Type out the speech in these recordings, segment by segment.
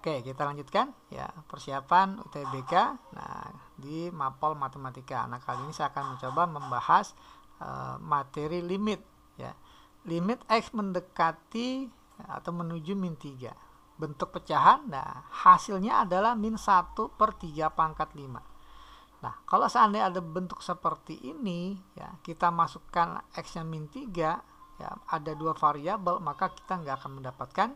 Oke, kita lanjutkan ya persiapan UTBK. Nah, di Mapol Matematika. Nah, kali ini saya akan mencoba membahas uh, materi limit ya. Limit x mendekati atau menuju min 3. Bentuk pecahan, nah hasilnya adalah min 1 per 3 pangkat 5. Nah, kalau seandainya ada bentuk seperti ini, ya kita masukkan x-nya min 3, ya, ada dua variabel, maka kita nggak akan mendapatkan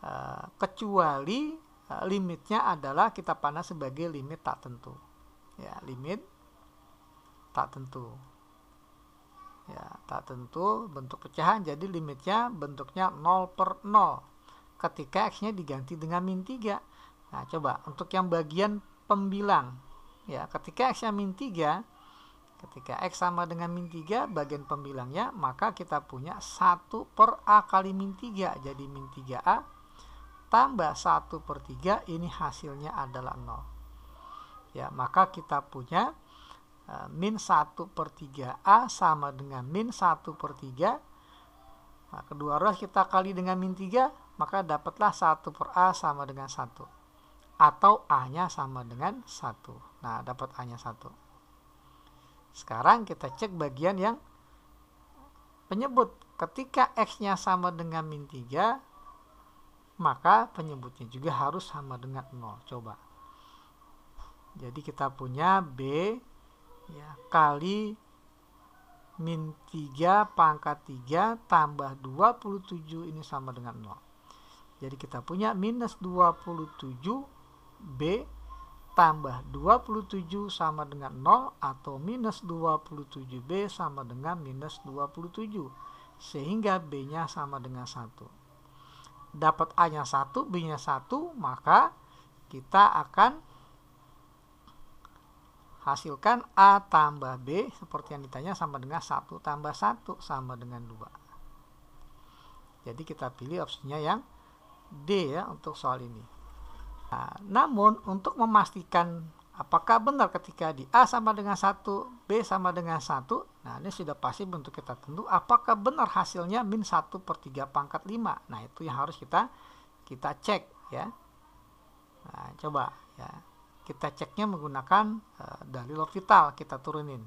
Eh, kecuali eh, limitnya adalah kita panas sebagai limit tak tentu. Ya, limit tak tentu. Ya, tak tentu bentuk pecahan jadi limitnya bentuknya 0 per 0 ketika x-nya diganti dengan min 3. Nah, coba untuk yang bagian pembilang. Ya, ketika x-nya min 3, ketika x sama dengan min 3 bagian pembilangnya, maka kita punya 1 per a kali min 3. Jadi min 3a ditambah 1 per 3 ini hasilnya adalah 0. Ya, maka kita punya e, min 1 per 3A sama dengan min 1 per 3. Nah, kedua ruas kita kali dengan min 3, maka dapatlah 1 per A sama dengan 1. Atau A-nya sama dengan 1. Nah, dapat A-nya 1. Sekarang kita cek bagian yang penyebut. Ketika X-nya sama dengan min 3, maka penyebutnya juga harus sama dengan 0. Coba. Jadi kita punya B ya, kali min 3 pangkat 3 tambah 27 ini sama dengan 0. Jadi kita punya minus 27 B tambah 27 sama dengan 0 atau minus 27 B sama dengan minus 27. Sehingga B-nya sama dengan 1 dapat A-nya 1, B-nya 1, maka kita akan hasilkan A tambah B seperti yang ditanya sama dengan 1 tambah 1 sama dengan 2. Jadi kita pilih opsinya yang D ya untuk soal ini. Nah, namun untuk memastikan apakah benar ketika di A sama dengan 1, B sama dengan 1, Nah, ini sudah pasti bentuk kita tentu. Apakah benar hasilnya min 1 per 3 pangkat 5? Nah, itu yang harus kita kita cek ya. Nah, coba ya. Kita ceknya menggunakan uh, eh, dari L'Hopital kita turunin.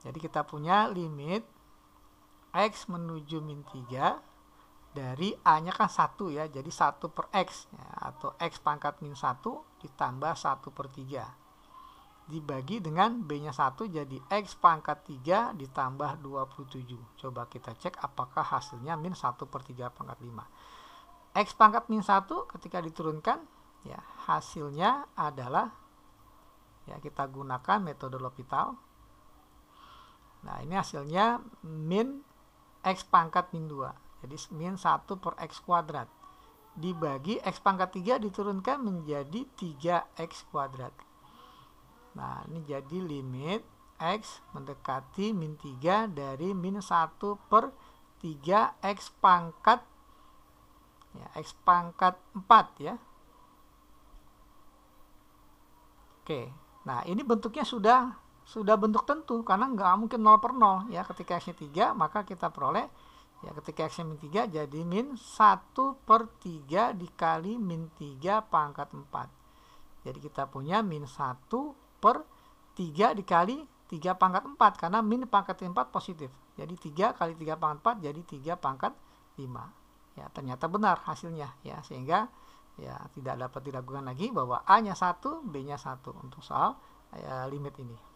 Jadi kita punya limit X menuju min 3 dari A-nya kan 1 ya. Jadi 1 per X ya, atau X pangkat min 1 ditambah 1 per 3 dibagi dengan B-nya 1 jadi X pangkat 3 ditambah 27. Coba kita cek apakah hasilnya min 1 per 3 pangkat 5. X pangkat min 1 ketika diturunkan, ya hasilnya adalah, ya kita gunakan metode L'Hopital. Nah ini hasilnya min X pangkat min 2. Jadi min 1 per X kuadrat. Dibagi X pangkat 3 diturunkan menjadi 3X kuadrat Nah, ini jadi limit X mendekati min 3 dari min 1 per 3X pangkat ya, X pangkat 4 ya. Oke, nah ini bentuknya sudah sudah bentuk tentu karena nggak mungkin 0 per 0 ya ketika x-nya 3 maka kita peroleh ya ketika x-nya min 3 jadi min 1 per 3 dikali min 3 pangkat 4 jadi kita punya min 1 per 3 dikali 3 pangkat 4 karena min pangkat 4 positif. Jadi 3 kali 3 pangkat 4 jadi 3 pangkat 5. Ya, ternyata benar hasilnya ya. Sehingga ya tidak dapat diragukan lagi bahwa A-nya 1, B-nya 1 untuk soal ya, limit ini.